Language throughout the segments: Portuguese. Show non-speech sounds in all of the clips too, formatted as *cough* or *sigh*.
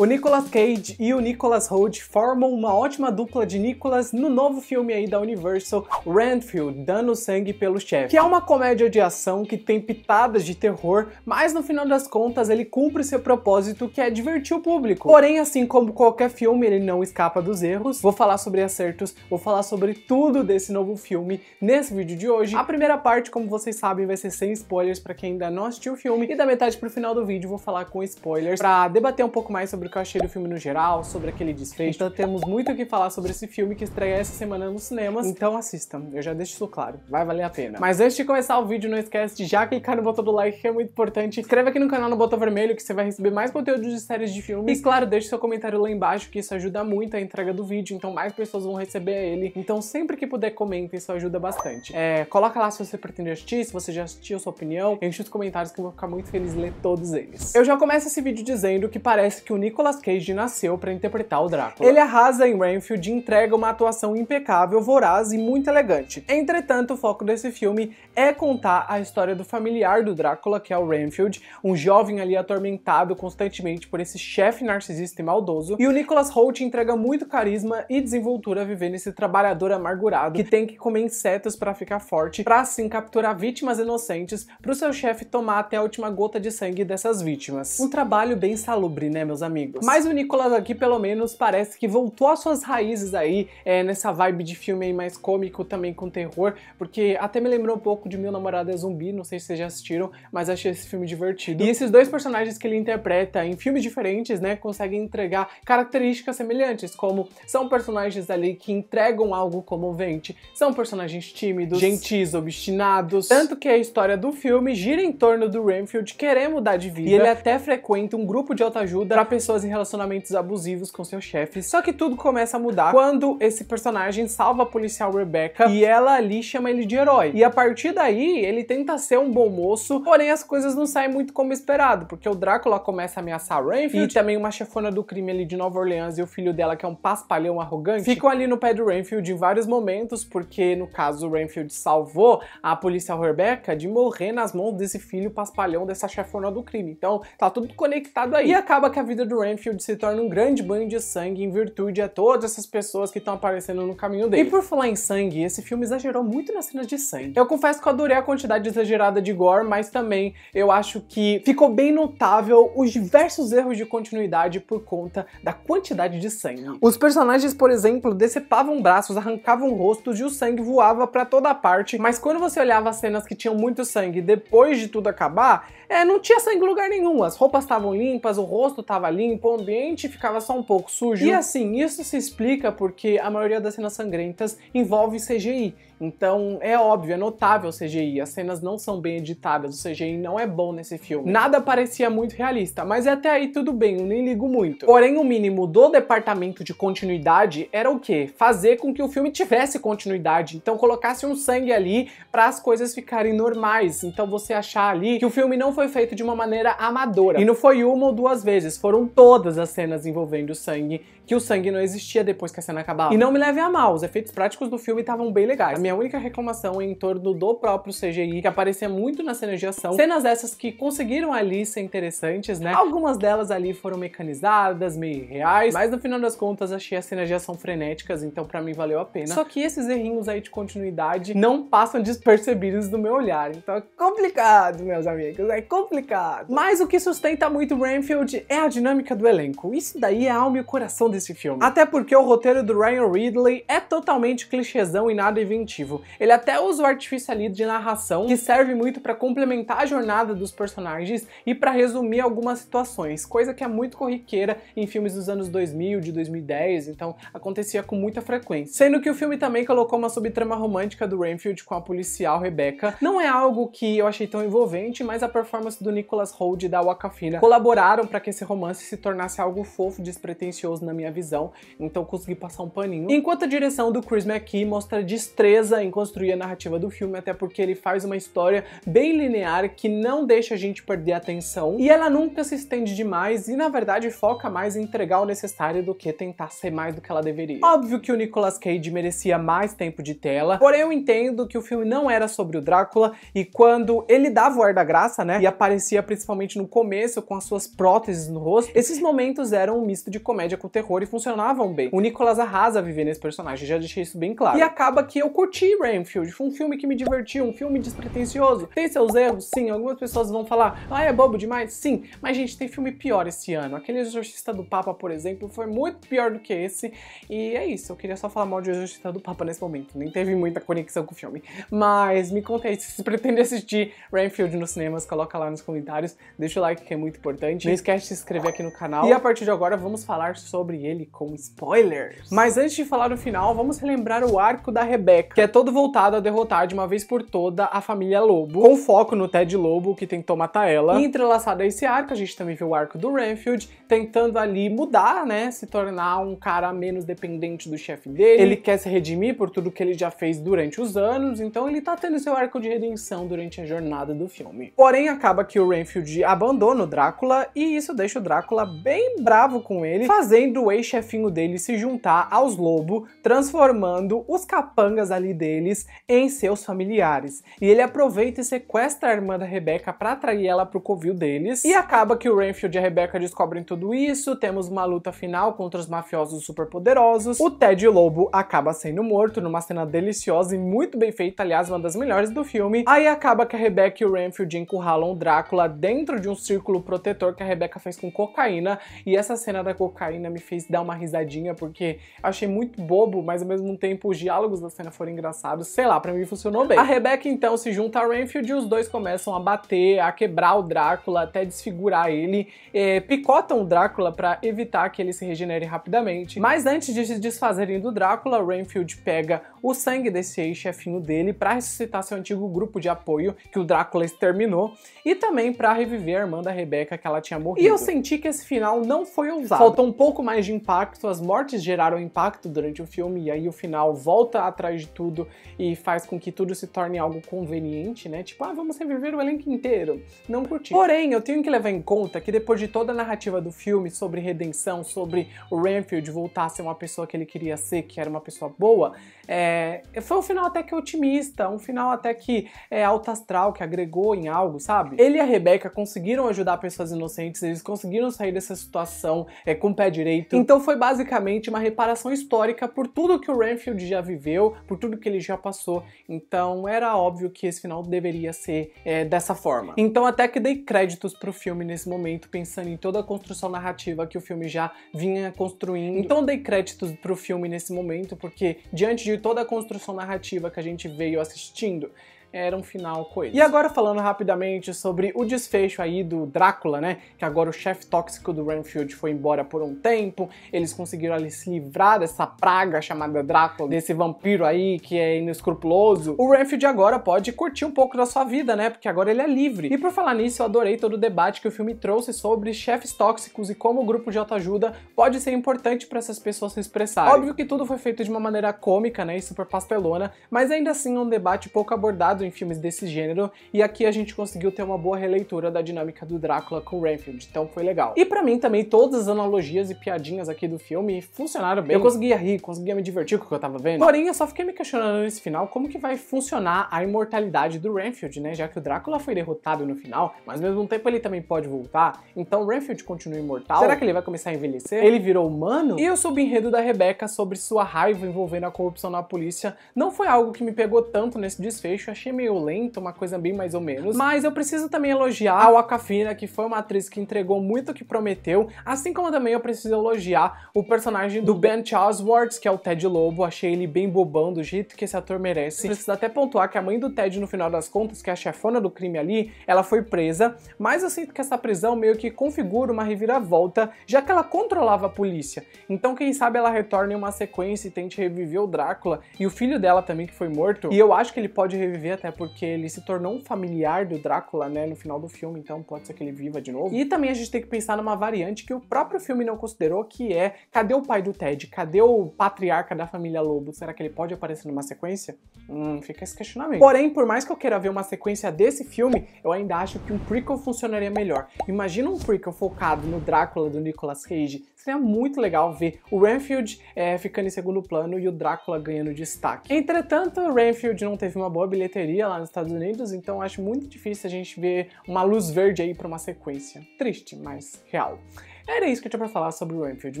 O Nicolas Cage e o Nicolas Holt formam uma ótima dupla de Nicolas no novo filme aí da Universal, Renfield, Dando Sangue pelo Chefe, que é uma comédia de ação que tem pitadas de terror, mas no final das contas ele cumpre seu propósito que é divertir o público. Porém, assim como qualquer filme, ele não escapa dos erros. Vou falar sobre acertos, vou falar sobre tudo desse novo filme nesse vídeo de hoje. A primeira parte, como vocês sabem, vai ser sem spoilers para quem ainda não assistiu o filme, e da metade pro final do vídeo vou falar com spoilers para debater um pouco mais sobre sobre o que eu achei do filme no geral, sobre aquele desfecho. Então temos muito o que falar sobre esse filme que estreia essa semana nos cinemas, então assista, eu já deixo isso claro, vai valer a pena. Mas antes de começar o vídeo, não esquece de já clicar no botão do like, que é muito importante. Inscreva aqui no canal no botão vermelho, que você vai receber mais conteúdo de séries de filmes. E claro, deixe seu comentário lá embaixo, que isso ajuda muito a entrega do vídeo, então mais pessoas vão receber ele. Então sempre que puder, comenta, isso ajuda bastante. É, coloca lá se você pretende assistir, se você já assistiu, sua opinião. Enche os comentários que eu vou ficar muito feliz em ler todos eles. Eu já começo esse vídeo dizendo que parece que o Nick Nicolas Cage nasceu para interpretar o Drácula. Ele arrasa em Renfield e entrega uma atuação impecável, voraz e muito elegante. Entretanto, o foco desse filme é contar a história do familiar do Drácula, que é o Renfield, um jovem ali atormentado constantemente por esse chefe narcisista e maldoso, e o Nicolas Holt entrega muito carisma e desenvoltura vivendo esse trabalhador amargurado que tem que comer insetos para ficar forte, para assim capturar vítimas inocentes para o seu chefe tomar até a última gota de sangue dessas vítimas. Um trabalho bem salubre, né, meus amigos? amigos. Mas o Nicolas aqui, pelo menos, parece que voltou às suas raízes aí, é, nessa vibe de filme aí mais cômico, também com terror, porque até me lembrou um pouco de Meu Namorado é Zumbi, não sei se vocês já assistiram, mas achei esse filme divertido. E esses dois personagens que ele interpreta em filmes diferentes, né, conseguem entregar características semelhantes, como são personagens ali que entregam algo comovente, são personagens tímidos, gentis, obstinados, tanto que a história do filme gira em torno do Renfield querer mudar de vida, e ele até frequenta um grupo de autoajuda para pessoas pessoas em relacionamentos abusivos com seu chefe. Só que tudo começa a mudar quando esse personagem salva a policial Rebecca e ela ali chama ele de herói. E a partir daí, ele tenta ser um bom moço, porém as coisas não saem muito como esperado, porque o Drácula começa a ameaçar Renfield e também uma chefona do crime ali de Nova Orleans e o filho dela, que é um paspalhão arrogante, ficam ali no pé do Renfield em vários momentos, porque no caso o Renfield salvou a policial Rebecca de morrer nas mãos desse filho paspalhão dessa chefona do crime. Então tá tudo conectado aí. E acaba que a vida do Renfield se torna um grande banho de sangue em virtude a todas essas pessoas que estão aparecendo no caminho dele. E por falar em sangue, esse filme exagerou muito nas cenas de sangue. Eu confesso que eu adorei a quantidade exagerada de gore, mas também eu acho que ficou bem notável os diversos erros de continuidade por conta da quantidade de sangue. Os personagens, por exemplo, decepavam braços, arrancavam rostos e o sangue voava para toda parte, mas quando você olhava as cenas que tinham muito sangue depois de tudo acabar, é, não tinha sangue em lugar nenhum. As roupas estavam limpas, o rosto estava limpo, o ambiente ficava só um pouco sujo. E assim, isso se explica porque a maioria das cenas sangrentas envolve CGI. Então é óbvio, é notável o CGI, as cenas não são bem editadas, o CGI não é bom nesse filme. Nada parecia muito realista, mas até aí tudo bem, eu nem ligo muito. Porém, o mínimo do departamento de continuidade era o quê? Fazer com que o filme tivesse continuidade, então colocasse um sangue ali para as coisas ficarem normais. Então você achar ali que o filme não foi feito de uma maneira amadora. E não foi uma ou duas vezes, foram todas as cenas envolvendo sangue, que o sangue não existia depois que a cena acabava. E não me leve a mal, os efeitos práticos do filme estavam bem legais. A minha minha única reclamação em torno do próprio CGI, que aparecia muito na cena de ação. Cenas essas que conseguiram ali ser interessantes, né? Algumas delas ali foram mecanizadas, meio reais, mas no final das contas achei as cenas de ação frenéticas, então para mim valeu a pena. Só que esses errinhos aí de continuidade não passam despercebidos do meu olhar, então é complicado, meus amigos, é complicado. Mas o que sustenta muito Renfield é a dinâmica do elenco. Isso daí é a alma e o coração desse filme. Até porque o roteiro do Ryan Ridley é totalmente clichêzão e nada inventivo ele até usa o artifício ali de narração, que serve muito para complementar a jornada dos personagens e para resumir algumas situações, coisa que é muito corriqueira em filmes dos anos 2000, de 2010, então acontecia com muita frequência. Sendo que o filme também colocou uma subtrama romântica do Renfield com a policial Rebecca. Não é algo que eu achei tão envolvente, mas a performance do Nicholas Hoult e da Wakafina colaboraram para que esse romance se tornasse algo fofo, despretensioso na minha visão, então consegui passar um paninho. Enquanto a direção do Chris McKee mostra destreza leveza em construir a narrativa do filme, até porque ele faz uma história bem linear que não deixa a gente perder a atenção e ela nunca se estende demais e na verdade foca mais em entregar o necessário do que tentar ser mais do que ela deveria. Óbvio que o Nicolas Cage merecia mais tempo de tela, porém eu entendo que o filme não era sobre o Drácula e quando ele dava o ar da graça, né, e aparecia principalmente no começo com as suas próteses no rosto, esses momentos eram um misto de comédia com terror e funcionavam bem. O Nicolas arrasa viver nesse personagem, já deixei isso bem claro. E acaba que eu curti curti Renfield, foi um filme que me divertiu, um filme despretensioso. Tem seus erros? Sim. Algumas pessoas vão falar, ah, é bobo demais? Sim. Mas, gente, tem filme pior esse ano. Aquele Exorcista do Papa, por exemplo, foi muito pior do que esse. E é isso, eu queria só falar mal de Exorcista do Papa nesse momento. Nem teve muita conexão com o filme. Mas me conta aí, se *laughs* você pretende assistir Renfield nos cinemas, coloca lá nos comentários. Deixa o like que é muito importante. Não esquece de se inscrever aqui no canal. E a partir de agora, vamos falar sobre ele com spoilers. Mas antes de falar no final, vamos relembrar o arco da Rebecca é todo voltado a derrotar de uma vez por toda a família Lobo, com foco no Ted Lobo, que tentou matar ela. E entrelaçado a esse arco, a gente também vê o arco do Renfield, tentando ali mudar, né, se tornar um cara menos dependente do chefe dele. Ele quer se redimir por tudo que ele já fez durante os anos, então ele tá tendo seu arco de redenção durante a jornada do filme. Porém, acaba que o Renfield abandona o Drácula, e isso deixa o Drácula bem bravo com ele, fazendo o ex-chefinho dele se juntar aos Lobo, transformando os capangas ali deles em seus familiares. E ele aproveita e sequestra a irmã da Rebecca para atrair ela pro covil deles. E acaba que o Renfield e a Rebecca descobrem tudo isso, temos uma luta final contra os mafiosos superpoderosos. O Ted Lobo acaba sendo morto numa cena deliciosa e muito bem feita, aliás, uma das melhores do filme. Aí acaba que a Rebecca e o Renfield encurralam o Drácula dentro de um círculo protetor que a Rebecca fez com cocaína. E essa cena da cocaína me fez dar uma risadinha, porque achei muito bobo, mas ao mesmo tempo os diálogos da cena foram engraçados engraçado. Sei lá, pra mim funcionou bem. A Rebecca então se junta a Renfield e os dois começam a bater, a quebrar o Drácula, até desfigurar ele. É, picotam o Drácula para evitar que ele se regenere rapidamente. Mas antes de se desfazerem do Drácula, Renfield pega o sangue desse ex-chefinho dele para ressuscitar seu antigo grupo de apoio que o Drácula exterminou e também para reviver a irmã da Rebeca que ela tinha morrido. E eu senti que esse final não foi ousado. Faltou um pouco mais de impacto, as mortes geraram impacto durante o filme e aí o final volta atrás de tudo e faz com que tudo se torne algo conveniente, né? Tipo, ah, vamos reviver o elenco inteiro. Não curti. Porém, eu tenho que levar em conta que depois de toda a narrativa do filme sobre redenção, sobre o Renfield voltar a ser uma pessoa que ele queria ser, que era uma pessoa boa, é, é, foi um final até que otimista, um final até que é alto astral, que agregou em algo, sabe? Ele e a Rebeca conseguiram ajudar pessoas inocentes, eles conseguiram sair dessa situação é, com o pé direito. Então foi basicamente uma reparação histórica por tudo que o Renfield já viveu, por tudo que ele já passou. Então era óbvio que esse final deveria ser é, dessa forma. Então até que dei créditos pro filme nesse momento, pensando em toda a construção narrativa que o filme já vinha construindo. Então dei créditos pro filme nesse momento, porque diante de toda toda a construção narrativa que a gente veio assistindo era um final coeso. E agora falando rapidamente sobre o desfecho aí do Drácula, né? Que agora o chefe tóxico do Renfield foi embora por um tempo, eles conseguiram ali se livrar dessa praga chamada Drácula, desse vampiro aí que é inescrupuloso. O Renfield agora pode curtir um pouco da sua vida, né? Porque agora ele é livre. E por falar nisso, eu adorei todo o debate que o filme trouxe sobre chefes tóxicos e como o grupo de autoajuda pode ser importante para essas pessoas se expressarem. Óbvio que tudo foi feito de uma maneira cômica, né? E super pastelona, mas ainda assim é um debate pouco abordado baseado em filmes desse gênero, e aqui a gente conseguiu ter uma boa releitura da dinâmica do Drácula com Renfield, então foi legal. E para mim também todas as analogias e piadinhas aqui do filme funcionaram bem. Eu conseguia rir, conseguia me divertir com o que eu tava vendo. Porém, eu só fiquei me questionando nesse final como que vai funcionar a imortalidade do Renfield, né? Já que o Drácula foi derrotado no final, mas ao mesmo tempo ele também pode voltar, então Renfield continua imortal. Será que ele vai começar a envelhecer? Ele virou humano? E o subenredo da Rebeca sobre sua raiva envolvendo a corrupção na polícia não foi algo que me pegou tanto nesse desfecho, achei meio lento, uma coisa bem mais ou menos. Mas eu preciso também elogiar a Wakafina, que foi uma atriz que entregou muito o que prometeu, assim como também eu preciso elogiar o personagem do Ben Charlesworth, que é o Ted Lobo, achei ele bem bobão, do jeito que esse ator merece. Preciso até pontuar que a mãe do Ted, no final das contas, que é a chefona do crime ali, ela foi presa, mas eu sinto que essa prisão meio que configura uma reviravolta, já que ela controlava a polícia. Então quem sabe ela retorne em uma sequência e tente reviver o Drácula e o filho dela também que foi morto, e eu acho que ele pode reviver até porque ele se tornou um familiar do Drácula, né, no final do filme, então pode ser que ele viva de novo. E também a gente tem que pensar numa variante que o próprio filme não considerou, que é cadê o pai do Ted? Cadê o patriarca da família Lobo? Será que ele pode aparecer numa sequência? Hum, fica esse questionamento. Porém, por mais que eu queira ver uma sequência desse filme, eu ainda acho que um prequel funcionaria melhor. Imagina um prequel focado no Drácula do Nicolas Cage, Seria muito legal ver o Renfield é, ficando em segundo plano e o Drácula ganhando destaque. Entretanto, o Renfield não teve uma boa bilheteria lá nos Estados Unidos, então acho muito difícil a gente ver uma luz verde aí para uma sequência. Triste, mas real. Era isso que eu tinha pra falar sobre o Renfield.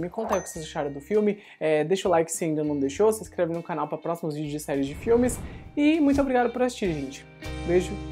Me conta aí o que vocês acharam do filme. É, deixa o like se ainda não deixou. Se inscreve no canal para próximos vídeos de séries de filmes. E muito obrigado por assistir, gente. Beijo